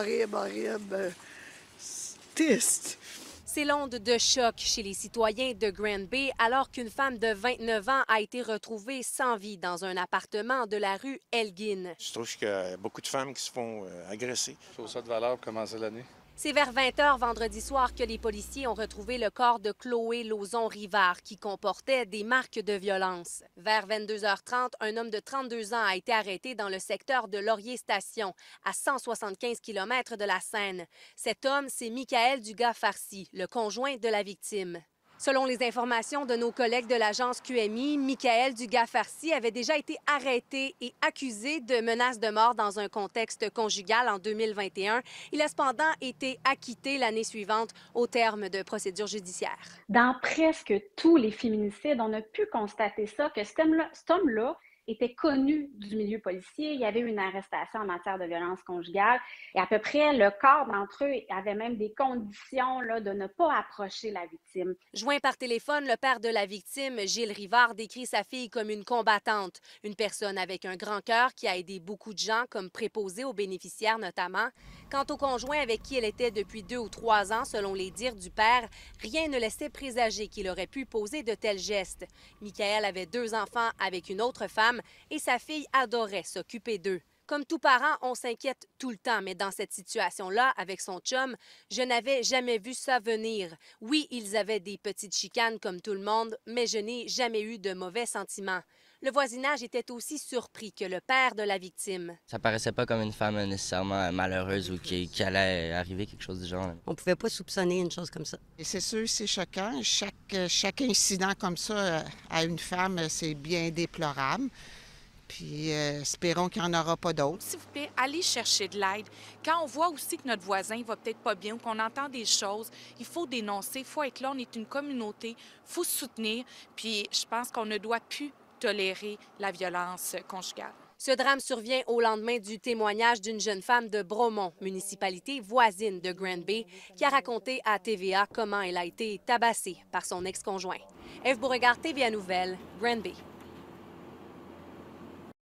Euh, C'est l'onde de choc chez les citoyens de Grand Bay alors qu'une femme de 29 ans a été retrouvée sans vie dans un appartement de la rue Elgin. Je trouve qu'il y a beaucoup de femmes qui se font euh, agresser. Je trouve ça de valeur commencer l'année. C'est vers 20 h vendredi soir que les policiers ont retrouvé le corps de Chloé Lauzon-Rivard qui comportait des marques de violence. Vers 22h30, un homme de 32 ans a été arrêté dans le secteur de Laurier Station, à 175 km de la Seine. Cet homme, c'est Michael Dugas-Farcy, le conjoint de la victime. Selon les informations de nos collègues de l'agence QMI, Michael Dugas-Farsi avait déjà été arrêté et accusé de menaces de mort dans un contexte conjugal en 2021. Il a cependant été acquitté l'année suivante au terme de procédures judiciaires. Dans presque tous les féminicides, on a pu constater ça, que cet homme-là était connu du milieu policier. Il y avait une arrestation en matière de violence conjugale. Et à peu près le corps d'entre eux avait même des conditions là, de ne pas approcher la victime. Joint par téléphone, le père de la victime, Gilles Rivard, décrit sa fille comme une combattante, une personne avec un grand cœur qui a aidé beaucoup de gens, comme préposé aux bénéficiaires notamment. Quant au conjoint avec qui elle était depuis deux ou trois ans, selon les dires du père, rien ne laissait présager qu'il aurait pu poser de tels gestes. Michael avait deux enfants avec une autre femme et sa fille adorait s'occuper d'eux. Comme tout parent, on s'inquiète tout le temps, mais dans cette situation-là, avec son chum, je n'avais jamais vu ça venir. Oui, ils avaient des petites chicanes comme tout le monde, mais je n'ai jamais eu de mauvais sentiments. Le voisinage était aussi surpris que le père de la victime. Ça ne paraissait pas comme une femme nécessairement malheureuse ou qui, allait arriver quelque chose du genre. On pouvait pas soupçonner une chose comme ça. Et c'est sûr, c'est choquant. chaque incident comme ça euh, à une femme, euh, c'est bien déplorable. Puis euh, espérons qu'il n'y en aura pas d'autres. S'il vous plaît, allez chercher de l'aide. Quand on voit aussi que notre voisin ne va peut-être pas bien ou qu'on entend des choses, il faut dénoncer, il faut être là. On est une communauté, il faut soutenir. Puis je pense qu'on ne doit plus tolérer la violence conjugale. Ce drame survient au lendemain du témoignage d'une jeune femme de Bromont, municipalité voisine de Grand Bay, qui a raconté à TVA comment elle a été tabassée par son ex-conjoint. Eve Beauregard, TVA Nouvelle, Grand Bay.